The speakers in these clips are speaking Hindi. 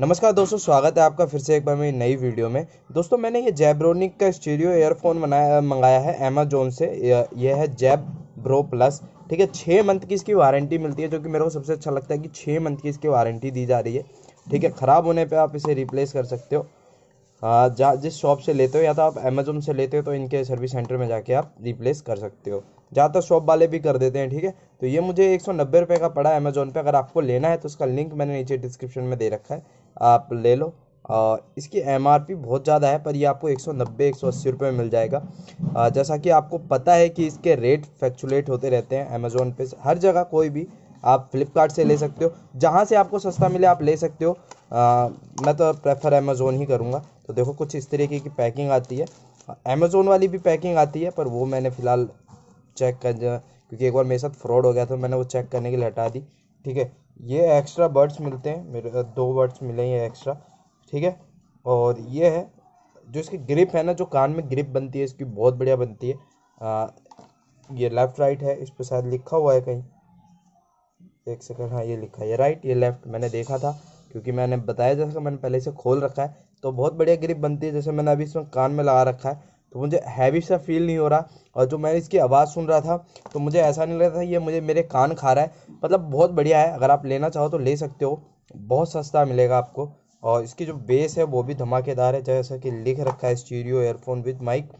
नमस्कार दोस्तों स्वागत है आपका फिर से एक बार मेरी नई वीडियो में दोस्तों मैंने ये जैब्रोनिक का स्टीरियो एयरफोन बनाया मंगाया है अमेजोन से ये है जैब ब्रो प्लस ठीक है छः मंथ की इसकी वारंटी मिलती है जो कि मेरे को सबसे अच्छा लगता है कि छः मंथ की इसकी वारंटी दी जा रही है ठीक है ख़राब होने पर आप इसे रिप्लेस कर सकते हो हाँ, जा जिस शॉप से लेते हो या तो आप अमेजोन से लेते हो तो इनके सर्विस सेंटर में जाके आप रिप्लेस कर सकते हो ज़्यादातर तो शॉप वाले भी कर देते हैं ठीक है तो ये मुझे एक सौ नब्बे रुपये का पड़ा है अमेजोन पे अगर आपको लेना है तो उसका लिंक मैंने नीचे डिस्क्रिप्शन में दे रखा है आप ले लो आ, इसकी एम बहुत ज़्यादा है पर ये आपको एक सौ नब्बे एक सौ अस्सी रुपये में मिल जाएगा आ, जैसा कि आपको पता है कि इसके रेट फैक्चुलेट होते रहते हैं अमेजोन पे हर जगह कोई भी आप फ्लिपकार्ट से ले सकते हो जहाँ से आपको सस्ता मिले आप ले सकते हो आ, मैं तो प्रेफर अमेज़ोन ही करूँगा तो देखो कुछ इस तरीके की पैकिंग आती है अमेज़ोन वाली भी पैकिंग आती है पर वो मैंने फ़िलहाल चेक कर क्योंकि एक बार मेरे साथ फ्रॉड हो गया था मैंने वो चेक करने के लिए हटा दी ठीक है ये एक्स्ट्रा बर्ड्स मिलते हैं मेरे दो बर्ड्स मिले हैं एक्स्ट्रा ठीक है और ये है जो इसकी ग्रिप है ना जो कान में ग्रिप बनती है इसकी बहुत बढ़िया बनती है आ, ये लेफ़्ट राइट है इस पर शायद लिखा हुआ है कहीं एक सेकंड हाँ ये लिखा है राइट ये लेफ़्ट मैंने देखा था क्योंकि मैंने बताया जैसा मैंने पहले से खोल रखा है तो बहुत बढ़िया ग्रिप बनती है जैसे मैंने अभी इसमें कान में लगा रखा है तो मुझे हैवी सा फील नहीं हो रहा और जो मैं इसकी आवाज़ सुन रहा था तो मुझे ऐसा नहीं लग रहा था ये मुझे मेरे कान खा रहा है मतलब बहुत बढ़िया है अगर आप लेना चाहो तो ले सकते हो बहुत सस्ता मिलेगा आपको और इसकी जो बेस है वो भी धमाकेदार है जैसा कि लिख रखा है स्टीरियो एयरफोन विद माइक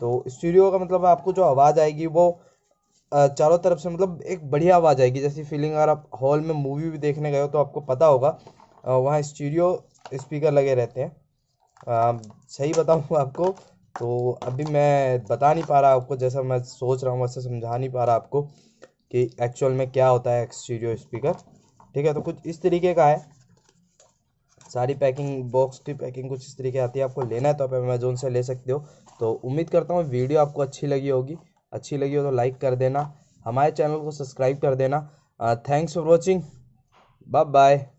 तो स्टीरियो का मतलब आपको जो आवाज़ आएगी वो चारों तरफ से मतलब एक बढ़िया आवाज़ आएगी जैसी फीलिंग अगर आप हॉल में मूवी भी देखने गए हो तो आपको पता होगा वहाँ स्टीरियो स्पीकर लगे रहते हैं आ, सही बताऊँ आपको तो अभी मैं बता नहीं पा रहा आपको जैसा मैं सोच रहा हूँ वैसे समझा नहीं पा रहा आपको कि एक्चुअल में क्या होता है स्टीरियो स्पीकर ठीक है तो कुछ इस तरीके का है सारी पैकिंग बॉक्स की पैकिंग कुछ इस तरीके आती है आपको लेना है तो आप अमेजोन से ले सकते हो तो उम्मीद करता हूँ वीडियो आपको अच्छी लगी होगी अच्छी लगी हो तो लाइक कर देना हमारे चैनल को सब्सक्राइब कर देना thanks for watching bye bye